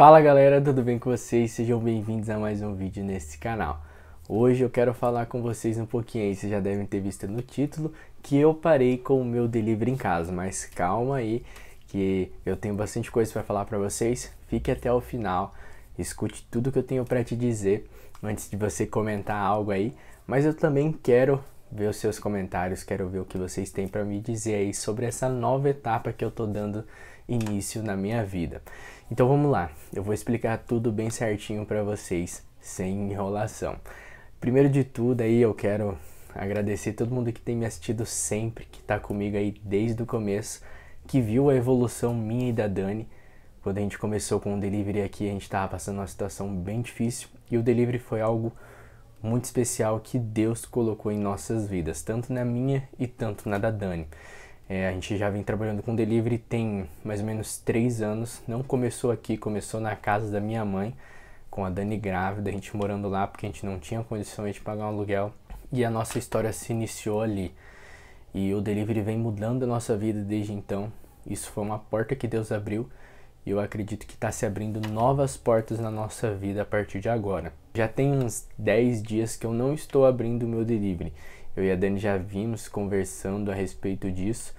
Fala galera, tudo bem com vocês? Sejam bem-vindos a mais um vídeo nesse canal. Hoje eu quero falar com vocês um pouquinho, vocês já devem ter visto no título, que eu parei com o meu delivery em casa, mas calma aí que eu tenho bastante coisa para falar para vocês. Fique até o final, escute tudo que eu tenho para te dizer antes de você comentar algo aí, mas eu também quero ver os seus comentários, quero ver o que vocês têm para me dizer aí sobre essa nova etapa que eu tô dando início na minha vida. Então vamos lá, eu vou explicar tudo bem certinho para vocês, sem enrolação. Primeiro de tudo aí eu quero agradecer todo mundo que tem me assistido sempre, que tá comigo aí desde o começo, que viu a evolução minha e da Dani. Quando a gente começou com o delivery aqui, a gente tava passando uma situação bem difícil e o delivery foi algo muito especial que Deus colocou em nossas vidas, tanto na minha e tanto na da Dani. É, a gente já vem trabalhando com delivery tem mais ou menos três anos, não começou aqui, começou na casa da minha mãe, com a Dani grávida, a gente morando lá porque a gente não tinha condições de pagar um aluguel e a nossa história se iniciou ali. E o delivery vem mudando a nossa vida desde então. Isso foi uma porta que Deus abriu e eu acredito que está se abrindo novas portas na nossa vida a partir de agora. Já tem uns 10 dias que eu não estou abrindo o meu delivery. Eu e a Dani já vimos conversando a respeito disso,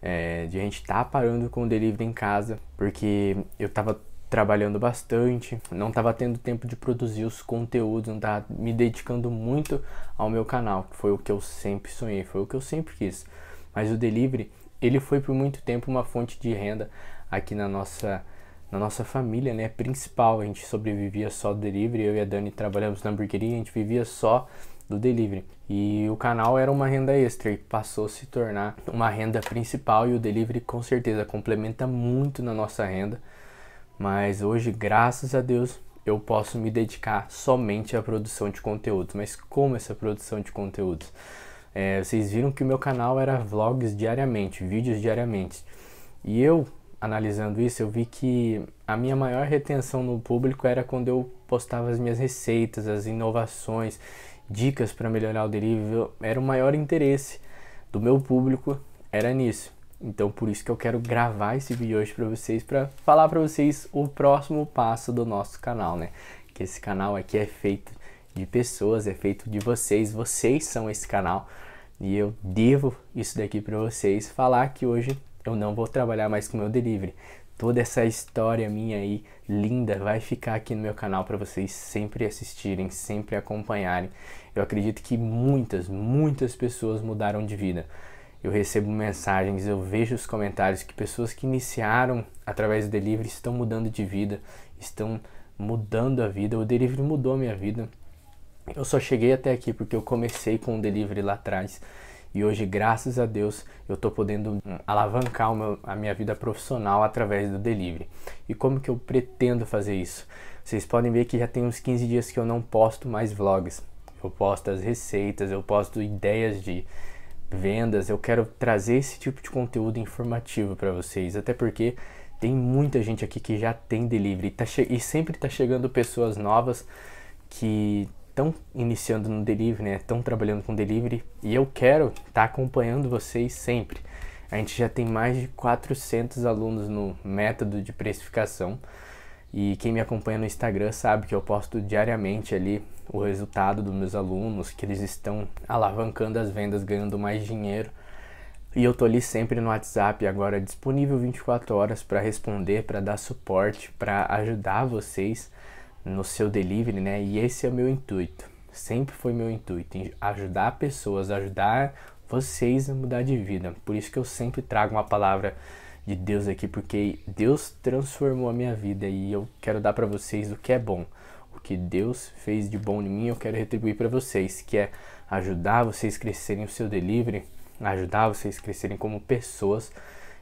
é, de a gente estar tá parando com o delivery em casa, porque eu estava trabalhando bastante, não estava tendo tempo de produzir os conteúdos, não estava me dedicando muito ao meu canal, que foi o que eu sempre sonhei, foi o que eu sempre quis. Mas o delivery, ele foi por muito tempo uma fonte de renda aqui na nossa na nossa família, né, principal, a gente sobrevivia só do delivery, eu e a Dani trabalhamos na hamburgueria, a gente vivia só do delivery. E o canal era uma renda extra e passou a se tornar uma renda principal e o delivery com certeza complementa muito na nossa renda. Mas hoje, graças a Deus, eu posso me dedicar somente à produção de conteúdos. Mas como essa produção de conteúdos? É, vocês viram que o meu canal era vlogs diariamente, vídeos diariamente. E eu analisando isso, eu vi que a minha maior retenção no público era quando eu postava as minhas receitas, as inovações, dicas para melhorar o delivery. Era o maior interesse do meu público era nisso. Então por isso que eu quero gravar esse vídeo hoje para vocês para falar para vocês o próximo passo do nosso canal, né? Que esse canal aqui é feito de pessoas, é feito de vocês, vocês são esse canal. E eu devo isso daqui para vocês falar que hoje eu não vou trabalhar mais com meu delivery. Toda essa história minha aí linda vai ficar aqui no meu canal para vocês sempre assistirem, sempre acompanharem. Eu acredito que muitas, muitas pessoas mudaram de vida. Eu recebo mensagens, eu vejo os comentários que pessoas que iniciaram através do delivery estão mudando de vida, estão mudando a vida. O delivery mudou a minha vida. Eu só cheguei até aqui porque eu comecei com o delivery lá atrás e hoje, graças a Deus, eu estou podendo alavancar meu, a minha vida profissional através do delivery. E como que eu pretendo fazer isso? Vocês podem ver que já tem uns 15 dias que eu não posto mais vlogs. Eu posto as receitas, eu posto ideias de vendas. Eu quero trazer esse tipo de conteúdo informativo para vocês, até porque tem muita gente aqui que já tem delivery tá e sempre está chegando pessoas novas que estão iniciando no delivery, né? Estão trabalhando com delivery e eu quero estar tá acompanhando vocês sempre. A gente já tem mais de 400 alunos no método de precificação. E quem me acompanha no Instagram sabe que eu posto diariamente ali o resultado dos meus alunos, que eles estão alavancando as vendas, ganhando mais dinheiro. E eu tô ali sempre no WhatsApp, agora disponível 24 horas para responder, para dar suporte, para ajudar vocês no seu delivery, né? E esse é o meu intuito. Sempre foi meu intuito, ajudar pessoas, ajudar vocês a mudar de vida. Por isso que eu sempre trago uma palavra de Deus aqui, porque Deus transformou a minha vida e eu quero dar para vocês o que é bom. O que Deus fez de bom em mim, eu quero retribuir para vocês, que é ajudar vocês crescerem o seu delivery, ajudar vocês crescerem como pessoas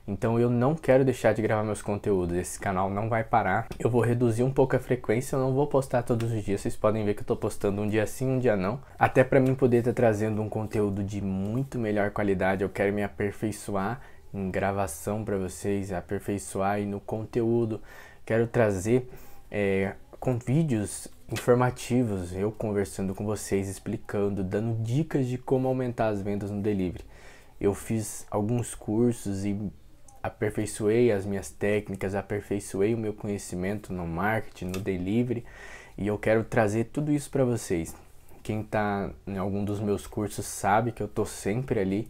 então eu não quero deixar de gravar meus conteúdos, esse canal não vai parar. Eu vou reduzir um pouco a frequência, eu não vou postar todos os dias, vocês podem ver que eu tô postando um dia sim, um dia não. Até para mim poder estar tá trazendo um conteúdo de muito melhor qualidade, eu quero me aperfeiçoar em gravação para vocês, aperfeiçoar e no conteúdo. Quero trazer é, com vídeos informativos, eu conversando com vocês, explicando, dando dicas de como aumentar as vendas no delivery. Eu fiz alguns cursos e aperfeiçoei as minhas técnicas, aperfeiçoei o meu conhecimento no marketing, no delivery, e eu quero trazer tudo isso para vocês. Quem está em algum dos meus cursos sabe que eu estou sempre ali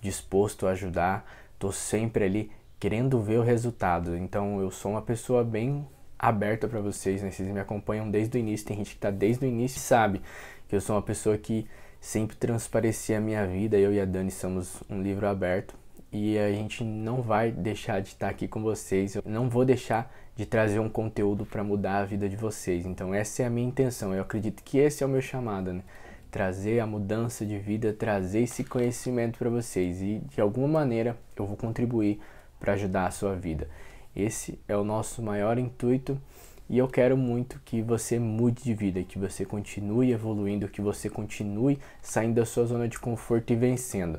disposto a ajudar, estou sempre ali querendo ver o resultado. Então eu sou uma pessoa bem aberta para vocês, né? Vocês me acompanham desde o início, tem gente que está desde o início e sabe que eu sou uma pessoa que sempre transparecia a minha vida. Eu e a Dani somos um livro aberto e a gente não vai deixar de estar aqui com vocês. Eu não vou deixar de trazer um conteúdo para mudar a vida de vocês. Então essa é a minha intenção. Eu acredito que esse é o meu chamado, né? trazer a mudança de vida, trazer esse conhecimento para vocês e de alguma maneira eu vou contribuir para ajudar a sua vida. Esse é o nosso maior intuito e eu quero muito que você mude de vida, que você continue evoluindo, que você continue saindo da sua zona de conforto e vencendo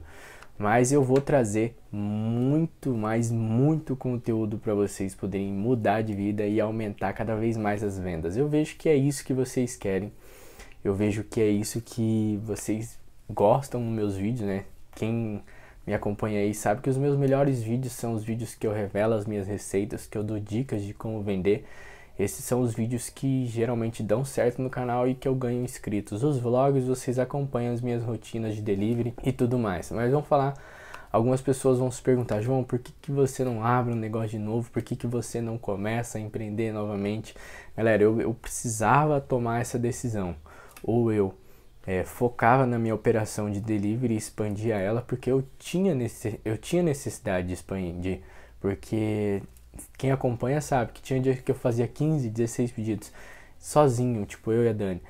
mas eu vou trazer muito mais, muito conteúdo para vocês poderem mudar de vida e aumentar cada vez mais as vendas. Eu vejo que é isso que vocês querem, eu vejo que é isso que vocês gostam nos meus vídeos, né? Quem me acompanha aí sabe que os meus melhores vídeos são os vídeos que eu revelo as minhas receitas, que eu dou dicas de como vender esses são os vídeos que geralmente dão certo no canal e que eu ganho inscritos. Os vlogs vocês acompanham as minhas rotinas de delivery e tudo mais. Mas vamos falar, algumas pessoas vão se perguntar, João, por que, que você não abre um negócio de novo? Por que, que você não começa a empreender novamente? Galera, eu, eu precisava tomar essa decisão. Ou eu é, focava na minha operação de delivery e expandia ela porque eu tinha, nesse eu tinha necessidade de expandir. Porque quem acompanha sabe que tinha dias que eu fazia 15, 16 pedidos sozinho, tipo eu e a Dani.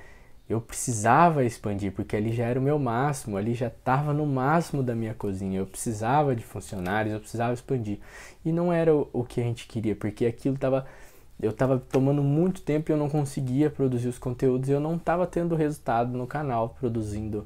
Eu precisava expandir, porque ali já era o meu máximo, ali já estava no máximo da minha cozinha. Eu precisava de funcionários, eu precisava expandir. E não era o, o que a gente queria, porque aquilo estava. Eu estava tomando muito tempo e eu não conseguia produzir os conteúdos e eu não estava tendo resultado no canal produzindo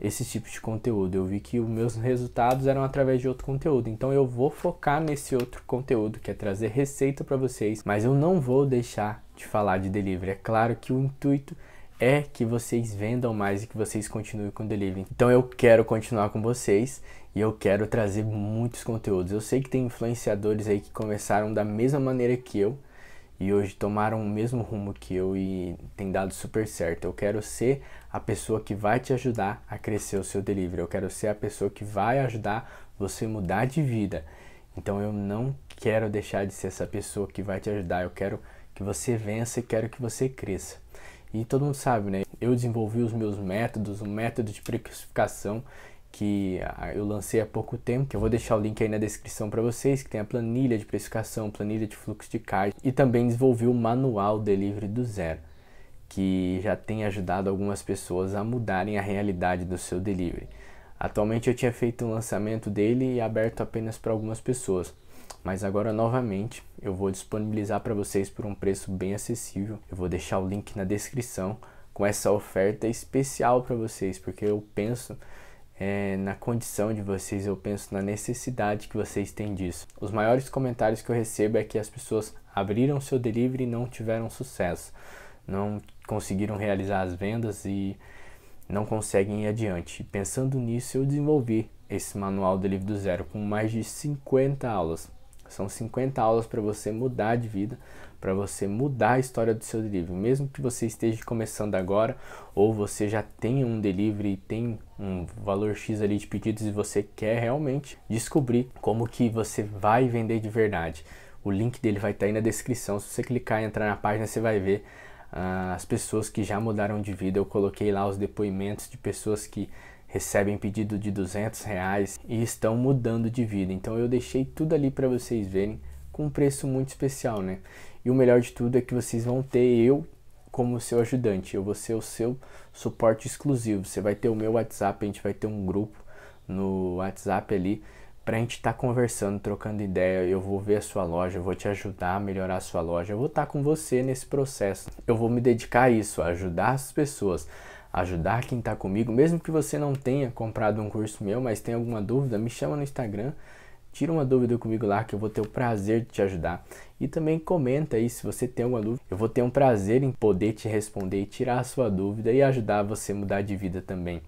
esse tipo de conteúdo. Eu vi que os meus resultados eram através de outro conteúdo. Então eu vou focar nesse outro conteúdo, que é trazer receita para vocês, mas eu não vou deixar de falar de delivery. É claro que o intuito é que vocês vendam mais e que vocês continuem com o delivery. Então eu quero continuar com vocês e eu quero trazer muitos conteúdos. Eu sei que tem influenciadores aí que começaram da mesma maneira que eu, e hoje tomaram o mesmo rumo que eu e tem dado super certo. Eu quero ser a pessoa que vai te ajudar a crescer o seu delivery. Eu quero ser a pessoa que vai ajudar você mudar de vida. Então eu não quero deixar de ser essa pessoa que vai te ajudar. Eu quero que você vença e quero que você cresça. E todo mundo sabe, né? Eu desenvolvi os meus métodos, um método de precificação que ah, eu lancei há pouco tempo, que eu vou deixar o link aí na descrição para vocês, que tem a planilha de precificação, planilha de fluxo de caixa e também desenvolvi o manual delivery do zero, que já tem ajudado algumas pessoas a mudarem a realidade do seu delivery. Atualmente eu tinha feito um lançamento dele e aberto apenas para algumas pessoas, mas agora novamente eu vou disponibilizar para vocês por um preço bem acessível. Eu vou deixar o link na descrição com essa oferta especial para vocês, porque eu penso é, na condição de vocês, eu penso na necessidade que vocês têm disso. Os maiores comentários que eu recebo é que as pessoas abriram seu delivery e não tiveram sucesso, não conseguiram realizar as vendas e não conseguem ir adiante. Pensando nisso, eu desenvolvi esse manual do livro do zero com mais de 50 aulas. São 50 aulas para você mudar de vida, para você mudar a história do seu delivery. Mesmo que você esteja começando agora ou você já tenha um delivery e tem um valor X ali de pedidos e você quer realmente descobrir como que você vai vender de verdade. O link dele vai estar tá aí na descrição. Se você clicar e entrar na página, você vai ver ah, as pessoas que já mudaram de vida. Eu coloquei lá os depoimentos de pessoas que recebem pedido de 200 reais e estão mudando de vida. Então eu deixei tudo ali para vocês verem com um preço muito especial, né? E o melhor de tudo é que vocês vão ter eu como seu ajudante, eu vou ser o seu suporte exclusivo. Você vai ter o meu WhatsApp, a gente vai ter um grupo no WhatsApp ali para a gente estar tá conversando, trocando ideia. Eu vou ver a sua loja, eu vou te ajudar a melhorar a sua loja, eu vou estar tá com você nesse processo. Eu vou me dedicar a isso, a ajudar as pessoas ajudar quem está comigo, mesmo que você não tenha comprado um curso meu, mas tem alguma dúvida, me chama no Instagram, tira uma dúvida comigo lá que eu vou ter o prazer de te ajudar. E também comenta aí se você tem alguma dúvida. Eu vou ter um prazer em poder te responder e tirar a sua dúvida e ajudar você a mudar de vida também.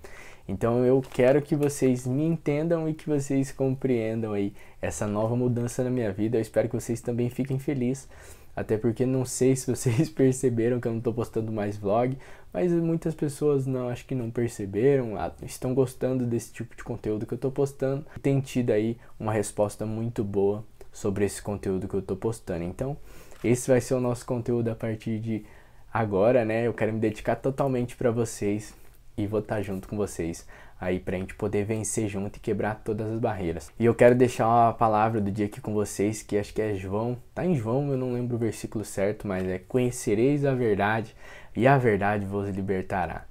Então eu quero que vocês me entendam e que vocês compreendam aí essa nova mudança na minha vida. Eu espero que vocês também fiquem felizes. Até porque não sei se vocês perceberam que eu não estou postando mais vlog, mas muitas pessoas não acho que não perceberam, ah, estão gostando desse tipo de conteúdo que eu estou postando. Tem tido aí uma resposta muito boa sobre esse conteúdo que eu estou postando. Então, esse vai ser o nosso conteúdo a partir de agora, né? Eu quero me dedicar totalmente para vocês e vou estar tá junto com vocês aí para a gente poder vencer junto e quebrar todas as barreiras. E eu quero deixar uma palavra do dia aqui com vocês, que acho que é João, tá em João, eu não lembro o versículo certo, mas é conhecereis a verdade e a verdade vos libertará.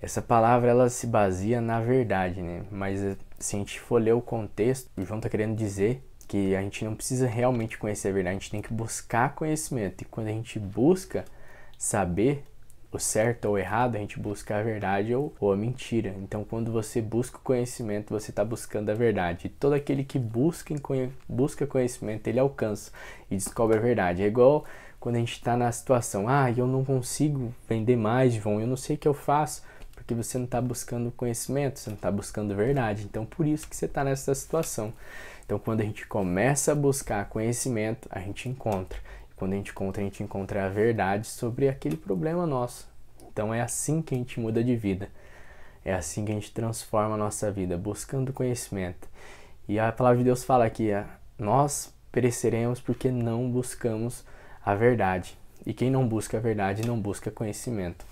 Essa palavra ela se baseia na verdade, né? Mas eh, se a gente for ler o contexto, o João está querendo dizer que a gente não precisa realmente conhecer a verdade, a gente tem que buscar conhecimento. E quando a gente busca saber o certo ou o errado, a gente busca a verdade ou, ou a mentira. Então, quando você busca o conhecimento, você está buscando a verdade. E todo aquele que busca, busca conhecimento, ele alcança e descobre a verdade. É igual quando a gente está na situação, ah, eu não consigo vender mais, João, eu não sei o que eu faço, porque você não está buscando conhecimento, você não está buscando verdade. Então, por isso que você está nessa situação. Então, quando a gente começa a buscar conhecimento, a gente encontra. quando a gente encontra, a gente encontra a verdade sobre aquele problema nosso. Então, é assim que a gente muda de vida. É assim que a gente transforma a nossa vida, buscando conhecimento. E a palavra de Deus fala aqui, ah, nós pereceremos porque não buscamos a verdade. E quem não busca a verdade não busca conhecimento.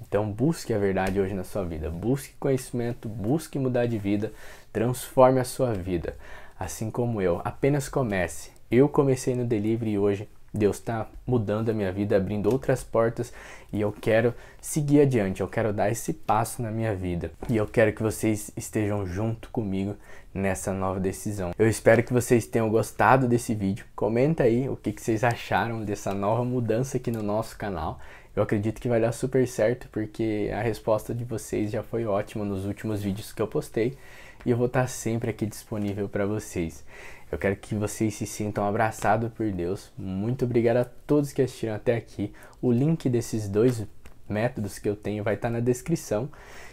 Então busque a verdade hoje na sua vida. Busque conhecimento, busque mudar de vida, transforme a sua vida. Assim como eu, apenas comece. Eu comecei no delivery e hoje Deus está mudando a minha vida, abrindo outras portas e eu quero seguir adiante, eu quero dar esse passo na minha vida e eu quero que vocês estejam junto comigo nessa nova decisão. Eu espero que vocês tenham gostado desse vídeo. Comenta aí o que, que vocês acharam dessa nova mudança aqui no nosso canal. Eu acredito que vai dar super certo, porque a resposta de vocês já foi ótima nos últimos vídeos que eu postei e eu vou estar tá sempre aqui disponível para vocês. Eu quero que vocês se sintam abraçados por Deus. Muito obrigado a todos que assistiram até aqui. O link desses dois métodos que eu tenho vai estar tá na descrição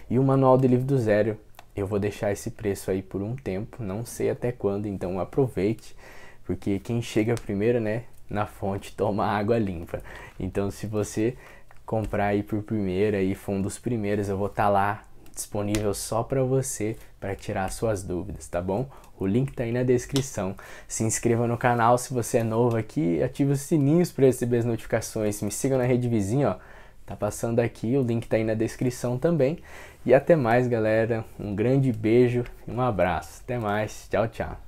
e o manual de livro do zero. Eu vou deixar esse preço aí por um tempo, não sei até quando, então aproveite, porque quem chega primeiro, né, na fonte toma água limpa. Então, se você comprar aí por primeira e for um dos primeiros, eu vou estar tá lá disponível só para você para tirar suas dúvidas, tá bom? O link tá aí na descrição. Se inscreva no canal se você é novo aqui, ative os sininhos para receber as notificações, me siga na rede vizinha, ó. Tá passando aqui, o link tá aí na descrição também. E até mais, galera. Um grande beijo e um abraço. Até mais. Tchau, tchau.